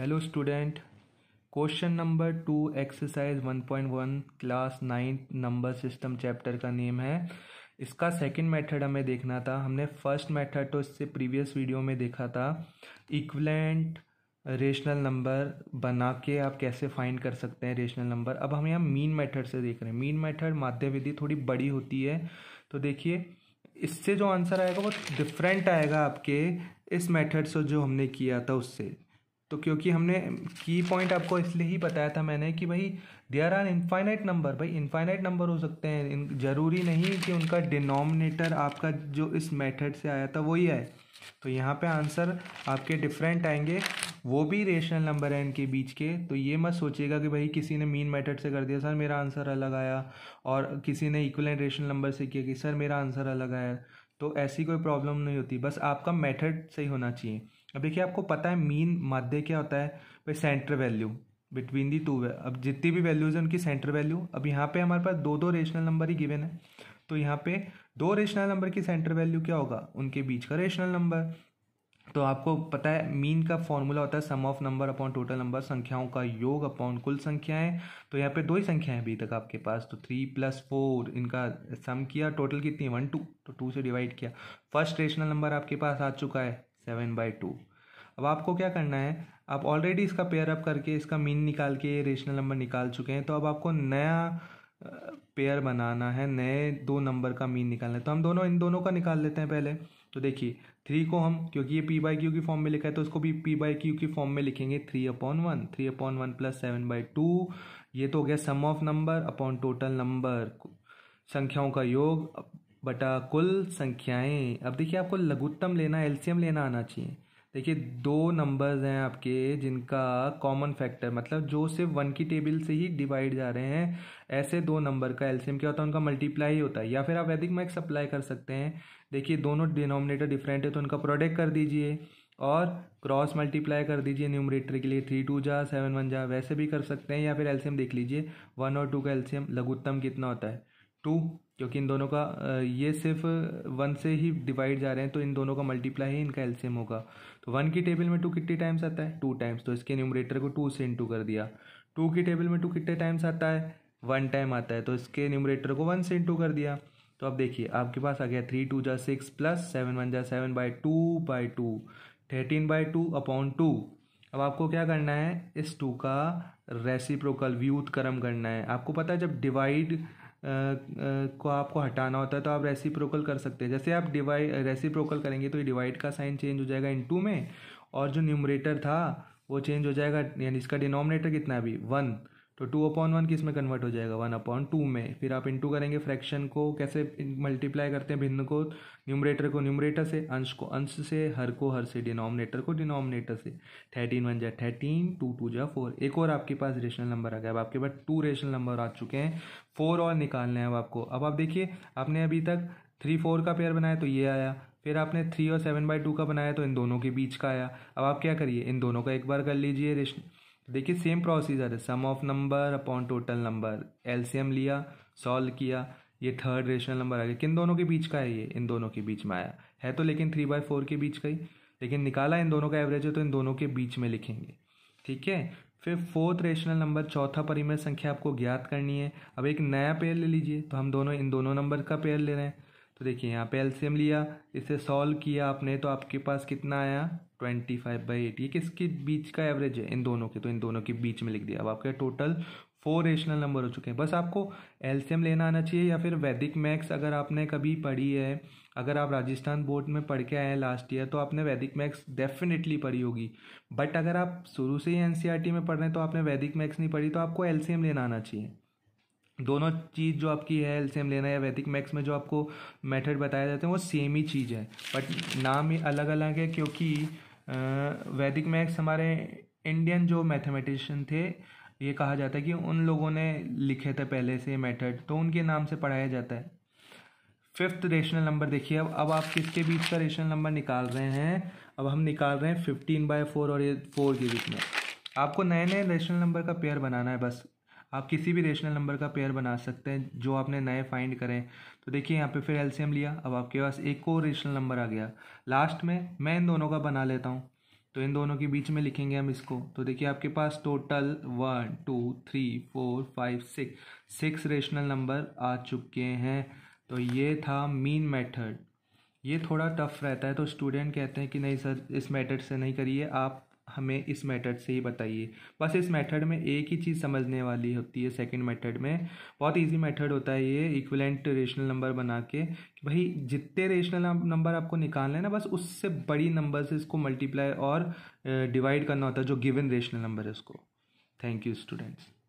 hello student question number two exercise one point one class ninth number system chapter का name है इसका second method हमें देखना था हमने फर्स्ट मेथड तो इससे प्रीवियस वीडियो में देखा था इक्वलेंट रेशनल नंबर बना के आप कैसे फाइंड कर सकते हैं रेशनल नंबर अब हम यहाँ मीन मेथड से देख रहे हैं मीन मेथड माध्य विधि थोड़ी बड़ी होती है तो देखिए इससे जो आंसर आएगा वो डिफरेंट आएगा आपके इस मेथड से जो हमने किया था उससे तो क्योंकि हमने की पॉइंट आपको इसलिए ही बताया था मैंने कि भाई देयर आर इनफाइनाइट नंबर भाई इनफाइनाइट नंबर हो सकते हैं ज़रूरी नहीं कि उनका डिनोमिनेटर आपका जो इस मेथड से आया था वही आए तो यहाँ पे आंसर आपके डिफरेंट आएंगे वो भी रेशनल नंबर है इनके बीच के तो ये मत सोचिएगा कि भाई किसी ने मीन मेथड से कर दिया सर मेरा आंसर अलग आया और किसी ने इक्वल रेशनल नंबर से किया कि सर मेरा आंसर अलग आया तो ऐसी कोई प्रॉब्लम नहीं होती बस आपका मेथड सही होना चाहिए अब देखिए आपको पता है मीन माध्य क्या होता है भाई centre value between the two अब जितनी भी वैल्यूज़ है उनकी सेंटर वैल्यू अब यहाँ पे हमारे पास दो दो रेशनल नंबर ही गिवन है तो यहाँ पे दो रेशनल नंबर की सेंटर वैल्यू क्या होगा उनके बीच का रेशनल नंबर तो आपको पता है मीन का फॉर्मूला होता है sum of number upon total number संख्याओं का योग अपॉन कुल संख्याएं तो यहाँ पे दो ही संख्याएं अभी तक आपके पास तो थ्री प्लस फोर इनका सम किया टोटल कितनी वन टू तो टू से डिवाइड किया फर्स्ट रेशनल नंबर आपके पास आ चुका है सेवन बाई टू अब आपको क्या करना है आप ऑलरेडी इसका पेयर अप करके इसका मीन निकाल के रेशनल नंबर निकाल चुके हैं तो अब आपको नया पेयर बनाना है नए दो नंबर का मीन निकालना है तो हम दोनों इन दोनों का निकाल लेते हैं पहले तो देखिए थ्री को हम क्योंकि ये पी बाई क्यू की फॉर्म में लिखा है तो उसको भी पी बाई क्यू की फॉर्म में लिखेंगे three upon one three upon one plus seven by two ये तो हो गया sum of number upon total number संख्याओं का योग बटा कुल संख्याएं अब देखिए आपको लघुत्तम लेना एलसीएम लेना आना चाहिए देखिए दो नंबर्स हैं आपके जिनका कॉमन फैक्टर मतलब जो सिर्फ वन की टेबल से ही डिवाइड जा रहे हैं ऐसे दो नंबर का एलसीएम क्या होता है उनका मल्टीप्लाई होता है या फिर आप वैदिक मैक्स अप्लाई कर सकते हैं देखिए दोनों डिनोमिनेटर डिफरेंट है तो उनका प्रोडक्ट कर दीजिए और क्रॉस मल्टीप्लाई कर दीजिए न्यूमरेटर के लिए थ्री टू जा सेवन वन जा वैसे भी कर सकते हैं या फिर एल्सियम देख लीजिए वन और टू का एल्सियम लघुत्तम कितना होता है टू क्योंकि इन दोनों का ये सिर्फ वन से ही डिवाइड जा रहे हैं तो इन दोनों का मल्टीप्लाई ही इनका एल्सियम होगा तो वन की टेबल में टू कितने टाइम्स आता है टू टाइम्स तो इसके न्यूमरेटर को टू से इंटू कर दिया टू की टेबल में टू कितने टाइम्स आता है वन टाइम आता है तो इसके न्यूमरेटर को वन से इंटू कर दिया तो अब देखिए आपके पास आ गया थ्री टू जा सिक्स प्लस सेवन वन जा seven by two by two thirteen by two upon two अब आपको क्या करना है इस टू का रेसिप्रोकल व्यूथ करम करना है आपको पता है जब डिवाइड को आपको हटाना होता है तो आप रेसिप्रोकल कर सकते हैं जैसे आप डिवाइड रेसिप्रोकल करेंगे तो ये डिवाइड का साइन चेंज हो जाएगा इन टू में और जो न्यूमरेटर था वो चेंज हो जाएगा यानी इसका डिनोमिनेटर कितना है अभी वन तो टू अपॉन वन किस में कन्वर्ट हो जाएगा वन अपॉन टू में फिर आप इंटू करेंगे फ्रैक्शन को कैसे मल्टीप्लाई करते हैं भिन्न को न्यूमरेटर को न्यूमरेटर से अंश को अंश से हर को हर से डिनोमिनेटर को डिनोमिनेटर से थर्टीन वन जाए थर्टीन टू टू जाए फोर एक और आपके पास रेशनल नंबर आ गया अब आपके पास टू रेशनल नंबर आ चुके हैं फोर और निकालने हैं अब आपको अब आप देखिए आपने अभी तक थ्री फोर का पेयर बनाया तो ये आया फिर आपने थ्री और सेवन बाई टू का बनाया तो इन दोनों के बीच का आया अब आप क्या करिए इन दोनों का एक बार कर लीजिए रेशनल देखिए सेम प्रोसीजर है sum of number upon total number LCM लिया सॉल्व किया ये थर्ड रेशनल नंबर आ गया किन दोनों के बीच का है ये इन दोनों के बीच में आया है तो लेकिन थ्री बाय फोर के बीच का ही लेकिन निकाला इन दोनों का एवरेज है तो इन दोनों के बीच में लिखेंगे ठीक है फिर फोर्थ रेशनल नंबर चौथा परिमेय संख्या आपको ज्ञात करनी है अब एक नया पेयर ले लीजिए तो हम दोनों इन दोनों नंबर का पेयर ले रहे हैं तो देखिए यहाँ पे एलसीएम लिया इसे सॉल्व किया आपने तो आपके पास कितना आया ट्वेंटी फाइव बाई एट ये किसके बीच का एवरेज है इन दोनों के तो इन दोनों के बीच में लिख दिया अब आपके टोटल फोर रेशनल नंबर हो चुके हैं बस आपको एलसीएम लेना आना चाहिए या फिर वैदिक मैक्स अगर आपने कभी पढ़ी है अगर आप राजस्थान बोर्ड में पढ़ के आए हैं लास्ट ईयर तो आपने वैदिक मैक्स डेफिनेटली पढ़ी होगी बट अगर आप शुरू से ही एन e में पढ़ रहे हैं तो आपने वैदिक मैक्स नहीं पढ़ी तो आपको एल्सियम लेना आना चाहिए दोनों चीज़ जो आपकी है एल्सियम लेना या वैदिक मैक्स में जो आपको मेथड बताए जाते हैं वो सेम ही चीज़ है बट नाम ही अलग अलग है क्योंकि वैदिक मैथ्स हमारे इंडियन जो मैथमेटिशियन थे ये कहा जाता है कि उन लोगों ने लिखे थे पहले से मेथड तो उनके नाम से पढ़ाया जाता है फिफ्थ रेशनल नंबर देखिए अब अब आप किसके बीच का रेशनल नंबर निकाल रहे हैं अब हम निकाल रहे हैं फिफ्टीन बाय फोर और ये फोर के बीच में आपको नए नए रेशनल नंबर का पेयर बनाना है बस आप किसी भी रेशनल नंबर का पेयर बना सकते हैं जो आपने नए फाइंड करें तो देखिए यहाँ पे फिर एलसीएम लिया अब आपके पास एक और रेशनल नंबर आ गया लास्ट में मैं इन दोनों का बना लेता हूँ तो इन दोनों के बीच में लिखेंगे हम इसको तो देखिए आपके पास total one two three four five six six rational number आ चुके हैं तो ये था मीन मैथड ये थोड़ा टफ रहता है तो स्टूडेंट कहते हैं कि नहीं सर इस मैथड से नहीं करिए आप हमें इस मेथड से ही बताइए बस इस मेथड में एक ही चीज़ समझने वाली होती है सेकंड मेथड में बहुत इजी मेथड होता है ये इक्विलेंट रेशनल नंबर बना के कि भाई जितने रेशनल नंबर आपको निकालना है ना बस उससे बड़ी नंबर से इसको मल्टीप्लाई और डिवाइड करना होता है जो गिवन रेशनल नंबर है उसको थैंक यू स्टूडेंट्स